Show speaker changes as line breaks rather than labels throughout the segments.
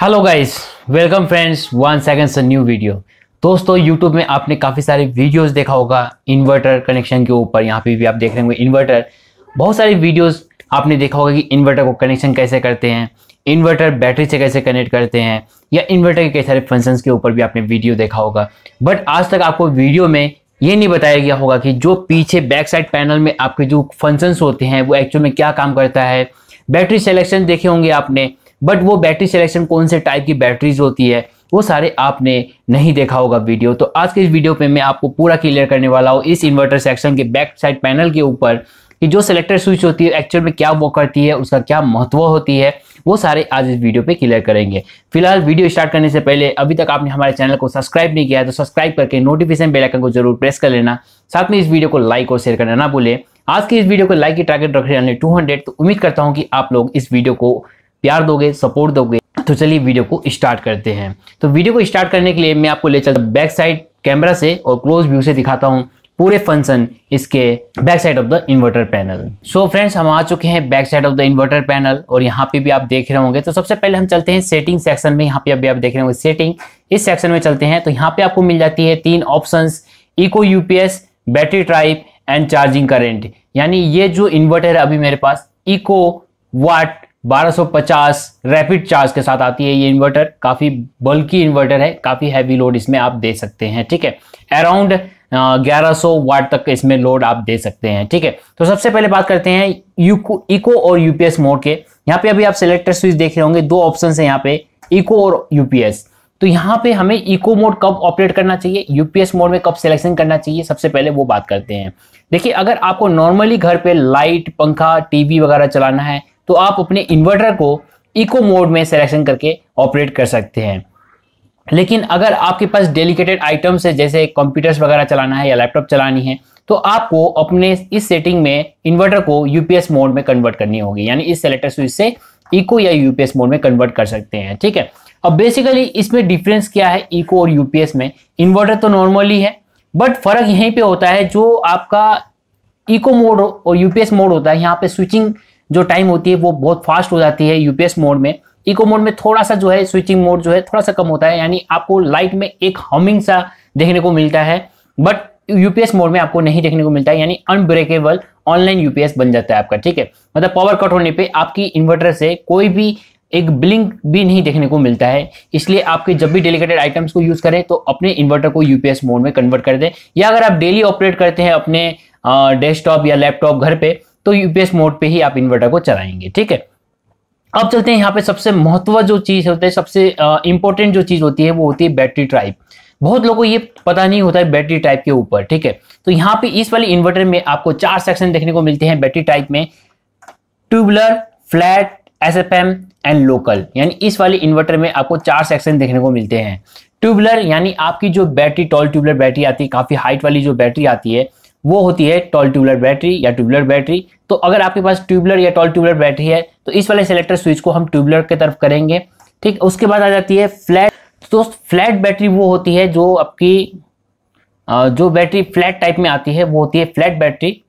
hello guys welcome friends one second से new video दोस्तों YouTube में आपने काफ़ी सारे वीडियोस देखा होगा इन्वर्टर कनेक्शन के ऊपर यहाँ पे भी आप देख रहे होंगे इन्वर्टर बहुत सारे वीडियोस आपने देखा होगा कि इन्वर्टर को कनेक्शन कैसे करते हैं इन्वर्टर बैटरी से कैसे कनेक्ट करते हैं या इन्वर्टर के कई सारे फंक्शंस के ऊपर भी आपने वीडियो देखा होगा बट आज तक आपको वीडियो में ये नहीं बताया गया होगा कि जो पीछे बैक साइड पैनल में आपके जो फंक्शंस होते हैं वो एक्चुअल में क्या काम करता है बैटरी सेलेक्शन देखे होंगे आपने बट वो बैटरी सिलेक्शन कौन से टाइप की बैटरीज होती है वो सारे आपने नहीं देखा होगा वीडियो तो आज के इस वीडियो पे मैं आपको पूरा क्लियर करने वाला हूँ इस इन्वर्टर सेक्शन के बैक साइड पैनल के ऊपर कि जो सिलेक्टर स्विच होती है एक्चुअल में क्या वो करती है उसका क्या महत्व होती है वो सारे आज इस वीडियो पे क्लियर करेंगे फिलहाल वीडियो स्टार्ट करने से पहले अभी तक आपने हमारे चैनल को सब्सक्राइब नहीं किया है तो सब्सक्राइब करके नोटिफिकेशन बेल आइकन को जरूर प्रेस कर लेना साथ में इस वीडियो को लाइक और शेयर करना ना भूलें आज के इस वीडियो को लाइक की टारगेट रख रहे हैं टू तो उम्मीद करता हूँ कि आप लोग इस वीडियो को प्यार दोगे सपोर्ट दोगे तो चलिए वीडियो को स्टार्ट करते हैं तो वीडियो को स्टार्ट करने के लिए मैं आपको ले चलता बैक साइड कैमरा से और क्लोज व्यू से दिखाता हूँ पूरे फंक्शन इसके back side of the inverter panel so friends हम आ चुके हैं back side of the inverter panel और यहाँ पे भी आप देख रहे होंगे तो सबसे पहले हम चलते हैं सेटिंग सेक्शन में यहाँ पे अभी आप देख रहे होंगे सेटिंग इस सेक्शन में चलते हैं तो यहाँ पे आपको मिल जाती है तीन option eco UPS battery type and charging current यानी ये जो इन्वर्टर है अभी मेरे पास इको वाट 1250 रैपिड चार्ज के साथ आती है ये इन्वर्टर काफ़ी बल्कि इन्वर्टर है काफ़ी हैवी लोड इसमें आप दे सकते हैं ठीक है अराउंड 1100 वाट तक इसमें लोड आप दे सकते हैं ठीक है तो सबसे पहले बात करते हैं इको और यूपीएस मोड के यहाँ पे अभी आप सिलेक्टर स्विच देख रहे होंगे दो ऑप्शन है यहाँ पे इको और यूपीएस तो यहाँ पे हमें इको मोड कब ऑपरेट करना चाहिए यूपीएस मोड में कब सिलेक्शन करना चाहिए सबसे पहले वो बात करते हैं देखिए अगर आपको नॉर्मली घर पे लाइट पंखा टीवी वगैरह चलाना है तो आप अपने इन्वर्टर को इको मोड में सिलेक्शन करके ऑपरेट कर सकते हैं लेकिन अगर आपके पास डेलीकेटेड आइटम्स है जैसे कंप्यूटर्स वगैरह चलाना है या लैपटॉप चलानी है तो आपको अपने इस सेटिंग में इन्वर्टर को यूपीएस मोड में कन्वर्ट करनी होगी यानी इस सेलेक्टर स्विच से इको या यूपीएस मोड में कन्वर्ट कर सकते हैं ठीक है अब बेसिकली इसमें डिफरेंस क्या है इको और यूपीएस में इन्वर्टर तो नॉर्मली है बट फर्क यहीं पे होता है जो आपका इको मोड और यूपीएस मोड होता है यहाँ पे स्विचिंग जो टाइम होती है वो बहुत फास्ट हो जाती है यूपीएस मोड में इको मोड में थोड़ा सा जो है स्विचिंग मोड जो है थोड़ा सा कम होता है यानी आपको लाइट में एक हमिंग सा देखने को मिलता है बट यूपीएस मोड में आपको नहीं देखने को मिलता है यानी अनब्रेकेबल ऑनलाइन यूपीएस बन जाता है आपका ठीक है मतलब पावर कट होने पे आपकी इन्वर्टर से कोई भी एक ब्लिंक भी नहीं देखने को मिलता है इसलिए आपके जब भी डेलीकेटेड आइटम्स को यूज करें तो अपने इन्वर्टर को यूपीएस मोड में कन्वर्ट कर दें या अगर आप डेली ऑपरेट करते हैं अपने डेस्कटॉप या लैपटॉप घर पे तो यूपीएस मोड पे ही आप इन्वर्टर को चलाएंगे ठीक है अब चलते हैं यहाँ पे सबसे महत्व जो चीज़ होता है सबसे इंपॉर्टेंट जो चीज़ होती है वो होती है बैटरी टाइप बहुत लोगों को ये पता नहीं होता है बैटरी टाइप के ऊपर ठीक है तो यहाँ पे इस वाले इन्वर्टर में आपको चार सेक्शन देखने को मिलते हैं बैटरी टाइप में tubular flat S F M and local यानी इस वाले इन्वर्टर में आपको चार सेक्शन देखने को मिलते हैं ट्यूबलर यानी आपकी जो बैटरी टॉल ट्यूबलर बैटरी आती है काफ़ी हाइट वाली जो बैटरी आती है वो होती है टॉल ट्यूबलर बैटरी या ट्यूबलर बैटरी तो अगर आपके पास ट्यूबलर या टॉल ट्यूबलर बैटरी है तो इस वाले सिलेक्टर स्विच को हम ट्यूबलर की तरफ करेंगे ठीक उसके बाद आ जाती है फ्लैट तो फ्लैट बैटरी वो होती है जो आपकी जो बैटरी फ्लैट टाइप में आती है वो होती है फ्लैट बैटरी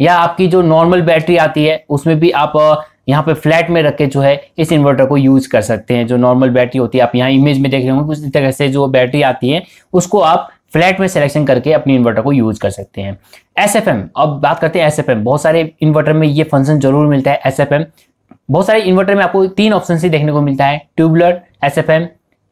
या आपकी जो नॉर्मल बैटरी आती है उसमें भी आप यहाँ पे फ्लैट में रख के जो है इस इन्वर्टर को यूज कर सकते हैं जो नॉर्मल बैटरी होती है आप यहाँ इमेज में देख रहे होंगे उस तरह से जो बैटरी आती है उसको आप फ्लैट में सिलेक्शन करके अपने इन्वर्टर को यूज कर सकते हैं एस अब बात करते हैं एस बहुत सारे इन्वर्टर में ये फंक्शन जरूर मिलता है एस बहुत सारे इन्वर्टर में आपको तीन ऑप्शन ही देखने को मिलता है ट्यूबलर एस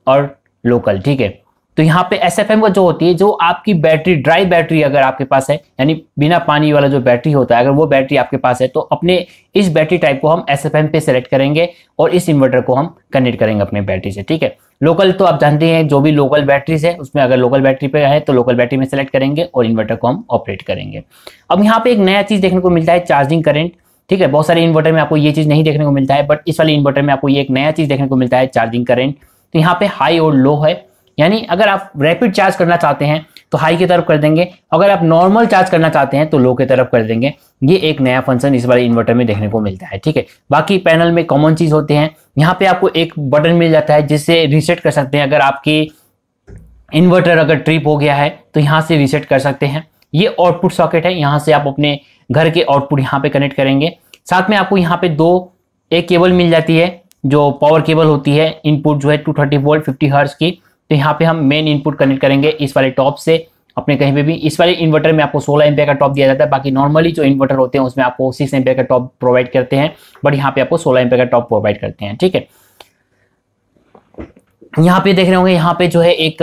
और लोकल ठीक है तो यहाँ पे एस का जो होती है जो आपकी बैटरी ड्राई बैटरी अगर आपके पास है यानी बिना पानी वाला जो बैटरी होता है अगर वो बैटरी आपके पास है तो अपने इस बैटरी टाइप को हम एस पे सेलेक्ट करेंगे और इस इन्वर्टर को हम कनेक्ट करेंगे अपने बैटरी से ठीक है लोकल तो आप जानते हैं जो भी लोकल बैटरीज है उसमें अगर लोकल बैटरी पे है तो लोकल बैटरी में सेलेक्ट करेंगे और इन्वर्टर को हम ऑपरेट करेंगे अब यहाँ पे एक नया चीज देखने को मिलता है चार्जिंग करेंट ठीक है बहुत सारे इन्वर्टर में आपको ये चीज नहीं देखने को मिलता है बट इस वाले इन्वर्टर में आपको ये एक नया चीज देखने को मिलता है चार्जिंग करेंट तो यहाँ पे हाई और लो है यानी अगर आप रैपिड चार्ज करना चाहते हैं तो हाई की तरफ कर देंगे अगर आप नॉर्मल चार्ज करना चाहते हैं तो लो की तरफ कर देंगे ये एक नया फंक्शन इस वाले इन्वर्टर में देखने को मिलता है ठीक है बाकी पैनल में कॉमन चीज़ होते हैं यहाँ पे आपको एक बटन मिल जाता है जिससे रिसेट कर सकते हैं अगर आपकी इन्वर्टर अगर ट्रिप हो गया है तो यहाँ से रिसेट कर सकते हैं ये आउटपुट सॉकेट है यहाँ से आप अपने घर के आउटपुट यहाँ पे कनेक्ट करेंगे साथ में आपको यहाँ पे दो एक केबल मिल जाती है जो पावर केबल होती है इनपुट जो है 230 वोल्ट 50 हर्ट्ज की तो यहाँ पे हम मेन इनपुट कनेक्ट करेंगे इस वाले टॉप से अपने कहीं पे भी इस वाले इन्वर्टर में आपको 16 एम्पियर का टॉप दिया जाता है बाकी नॉर्मली जो इन्वर्टर होते हैं उसमें आपको 6 एम्पियर का टॉप प्रोवाइड करते हैं बट यहाँ पे आपको 16 एम्पियर का टॉप प्रोवाइड करते हैं ठीक है यहाँ पे देख रहे होंगे यहाँ पे जो है एक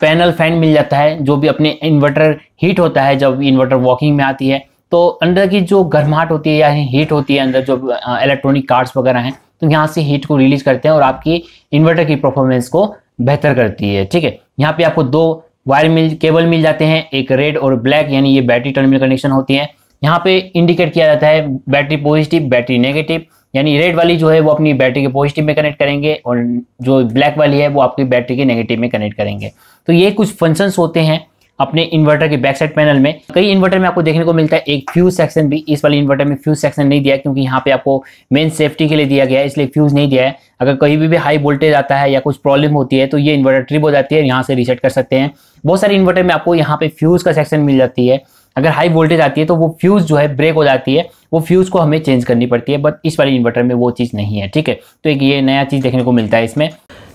पैनल फैन मिल जाता है जो भी अपने इन्वर्टर हीट होता है जब इन्वर्टर वॉकिंग में आती है तो अंदर की जो गर्माहट होती है या हीट होती है अंदर जो इलेक्ट्रॉनिक कार्ड्स वगैरह हैं तो यहाँ से हीट को रिलीज करते हैं और आपकी इन्वर्टर की परफॉर्मेंस को बेहतर करती है ठीक है यहाँ पे आपको दो वायर मिल केबल मिल जाते हैं एक रेड और ब्लैक यानी ये बैटरी टर्मिनल कनेक्शन होती है यहाँ पे इंडिकेट किया जाता है बैटरी पॉजिटिव बैटरी नेगेटिव यानी रेड वाली जो है वो अपनी बैटरी के पॉजिटिव में कनेक्ट करेंगे और जो ब्लैक वाली है वो आपकी बैटरी के नेगेटिव में कनेक्ट करेंगे तो ये कुछ फंक्शंस होते हैं अपने इन्वर्टर के बैक साइड पैनल में कई इन्वर्टर में आपको देखने को मिलता है एक फ्यूज सेक्शन भी इस वाले इन्वर्टर में फ्यूज सेक्शन नहीं दिया क्योंकि यहाँ पे आपको मेन सेफ्टी के लिए दिया गया है इसलिए फ्यूज नहीं दिया है अगर कहीं भी, भी हाई वोल्टेज आता है या कुछ प्रॉब्लम होती है तो ये इन्वर्टर ट्रिप हो जाती है यहाँ से रिसेट कर सकते हैं बहुत सारे इन्वर्टर में आपको यहाँ पे फ्यूज का सेक्शन मिल जाती है अगर हाई वोल्टेज आती है तो वो फ्यूज जो है ब्रेक हो जाती है वो फ्यूज़ को हमें चेंज करनी पड़ती है बट इस वाले इन्वर्टर में वो चीज़ नहीं है ठीक है तो एक ये नया चीज़ देखने को मिलता है इसमें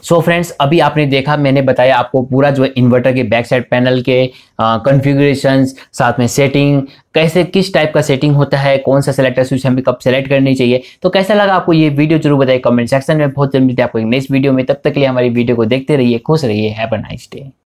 सो so फ्रेंड्स अभी आपने देखा मैंने बताया आपको पूरा जो इन्वर्टर के बैक साइड पैनल के कन्फिग्रेशन साथ में सेटिंग कैसे किस टाइप का सेटिंग होता है कौन सा सेलेक्टर स्विच हमें कब सेलेक्ट करनी चाहिए तो कैसा लगा आपको ये वीडियो जरूर बताइए कमेंट सेक्शन में बहुत जल्दी आपको नेक्स्ट वीडियो में तब तक के लिए हमारी वीडियो को देखते रहिए खुश रहिए हैव अ नाइस डे